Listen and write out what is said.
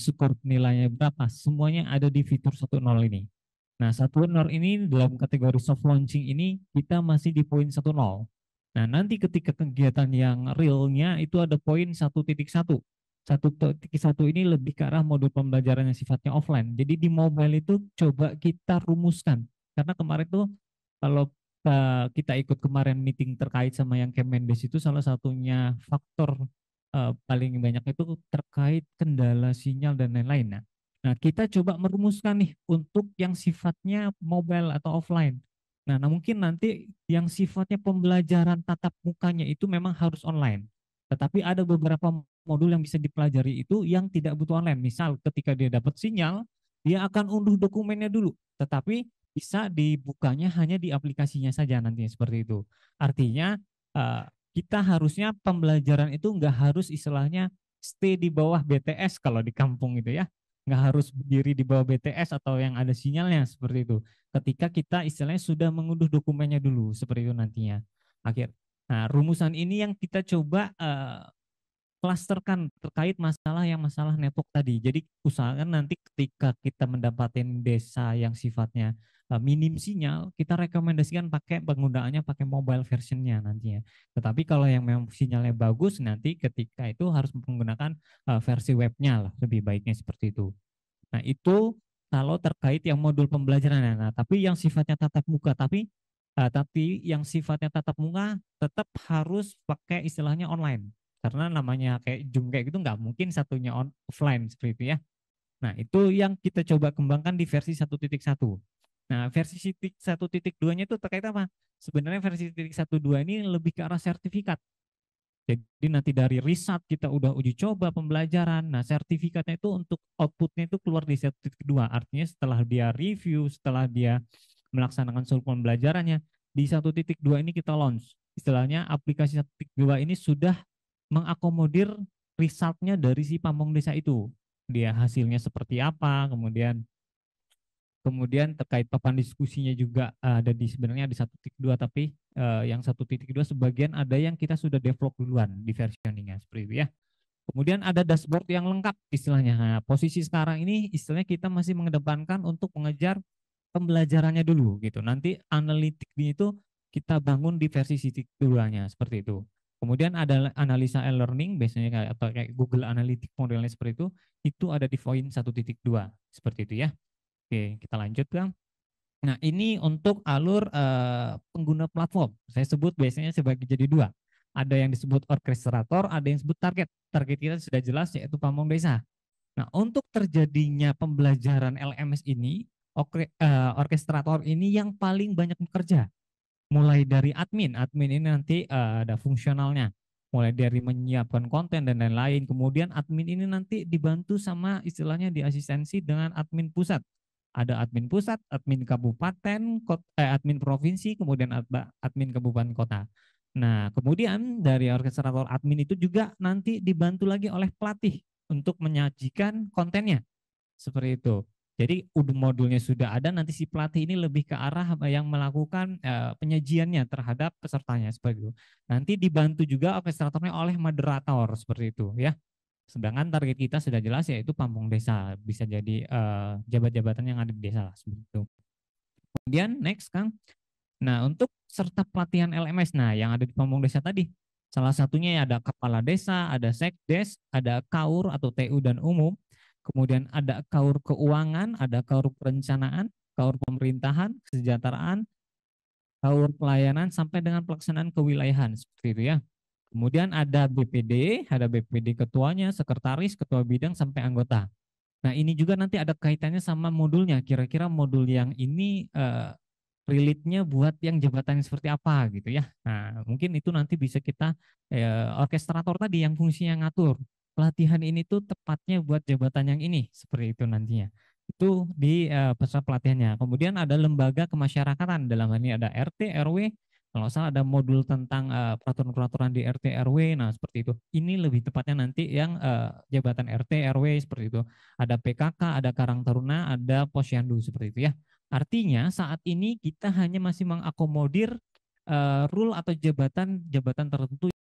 skor penilaiannya berapa, semuanya ada di fitur 1.0 ini. Nah, 1.0 ini dalam kategori soft launching ini kita masih di poin 1.0. Nah, nanti ketika kegiatan yang realnya itu ada poin 1.1. 1.1 ini lebih ke arah modul pembelajaran yang sifatnya offline. Jadi di mobile itu coba kita rumuskan. Karena kemarin tuh kalau eh, kita ikut kemarin meeting terkait sama yang Kemendes itu salah satunya faktor uh, paling banyak itu terkait kendala sinyal dan lain-lain. Nah, nah, kita coba merumuskan nih untuk yang sifatnya mobile atau offline. Nah, nah mungkin nanti yang sifatnya pembelajaran tatap mukanya itu memang harus online. Tetapi ada beberapa modul yang bisa dipelajari itu yang tidak butuh online. Misal ketika dia dapat sinyal, dia akan unduh dokumennya dulu. Tetapi bisa dibukanya hanya di aplikasinya saja nantinya seperti itu. Artinya eh, kita harusnya pembelajaran itu nggak harus istilahnya stay di bawah BTS kalau di kampung gitu ya nggak harus berdiri di bawah BTS atau yang ada sinyalnya seperti itu. Ketika kita istilahnya sudah mengunduh dokumennya dulu seperti itu nantinya. Akhir. Nah, rumusan ini yang kita coba uh, eh, klasterkan terkait masalah yang masalah network tadi. Jadi usahakan nanti ketika kita mendapatkan desa yang sifatnya Eh, minim sinyal, kita rekomendasikan pakai penggunaannya pakai mobile versionnya nantinya. Tetapi kalau yang memang sinyalnya bagus, nanti ketika itu harus menggunakan eh, versi webnya lah, lebih baiknya seperti itu. Nah itu kalau terkait yang modul pembelajaran, nah tapi yang sifatnya tatap muka, tapi uh, tapi yang sifatnya tatap muka tetap harus pakai istilahnya online karena namanya kayak Zoom kayak gitu nggak mungkin satunya offline seperti itu ya. Nah itu yang kita coba kembangkan di versi 1.1 Nah, versi titik satu titik dua nya itu terkait apa? Sebenarnya versi titik satu dua ini lebih ke arah sertifikat. Jadi nanti dari riset kita udah uji coba pembelajaran. Nah, sertifikatnya itu untuk outputnya itu keluar di satu titik dua. Artinya setelah dia review, setelah dia melaksanakan seluruh pembelajarannya di satu titik dua ini kita launch. Istilahnya aplikasi satu titik dua ini sudah mengakomodir risetnya dari si pamong desa itu. Dia hasilnya seperti apa, kemudian kemudian terkait papan diskusinya juga eh, ada di sebenarnya ada satu titik dua tapi uh, yang satu titik dua sebagian ada yang kita sudah develop duluan di versioningnya seperti itu ya kemudian ada dashboard yang lengkap istilahnya nah, posisi sekarang ini istilahnya kita masih mengedepankan untuk mengejar pembelajarannya dulu gitu nanti analitiknya itu kita bangun di versi titik duanya seperti itu Kemudian ada analisa e-learning biasanya kayak atau kayak Google Analytics modelnya seperti itu, itu ada di satu titik dua seperti itu ya. Oke, kita lanjut kan. Nah, ini untuk alur uh, pengguna platform. Saya sebut biasanya sebagai jadi dua. Ada yang disebut orkestrator, ada yang disebut target. Target kita sudah jelas yaitu pamong desa. Nah, untuk terjadinya pembelajaran LMS ini, eh, orkestrator ini yang paling banyak bekerja. Mulai dari admin, admin ini nanti eh, ada fungsionalnya. Mulai dari menyiapkan konten dan lain-lain. Kemudian admin ini nanti dibantu sama istilahnya diasistensi dengan admin pusat ada admin pusat, admin kabupaten, eh, admin provinsi, kemudian admin kabupaten kota. Nah, kemudian dari orkestrator admin itu juga nanti dibantu lagi oleh pelatih untuk menyajikan kontennya. Seperti itu. Jadi modulnya sudah ada, nanti si pelatih ini lebih ke arah yang melakukan eh, penyajiannya terhadap pesertanya seperti itu. Nanti dibantu juga orkestratornya oleh moderator seperti itu ya. Sedangkan target kita sudah jelas yaitu pampung desa, bisa jadi uh, eh, jabat-jabatan yang ada di desa lah seperti itu. Kemudian next Kang, nah untuk serta pelatihan LMS, nah yang ada di pampung desa tadi, salah satunya ada kepala desa, ada sekdes, ada kaur atau TU dan umum, kemudian ada kaur keuangan, ada kaur perencanaan, kaur pemerintahan, kesejahteraan, kaur pelayanan sampai dengan pelaksanaan kewilayahan seperti itu ya. Kemudian ada BPD, ada BPD ketuanya, sekretaris, ketua bidang, sampai anggota. Nah ini juga nanti ada kaitannya sama modulnya. Kira-kira modul yang ini uh, relate-nya buat yang jabatan seperti apa gitu ya. Nah mungkin itu nanti bisa kita uh, orkestrator tadi yang fungsinya ngatur. Pelatihan ini tuh tepatnya buat jabatan yang ini, seperti itu nantinya. Itu di uh, peserta pelatihannya. Kemudian ada lembaga kemasyarakatan, dalam hal ini ada RT, RW, kalau salah ada modul tentang uh, peraturan-peraturan di RT RW, nah seperti itu. Ini lebih tepatnya nanti yang uh, jabatan RT RW seperti itu. Ada PKK, ada Karang Taruna, ada Posyandu seperti itu ya. Artinya saat ini kita hanya masih mengakomodir uh, rule atau jabatan jabatan tertentu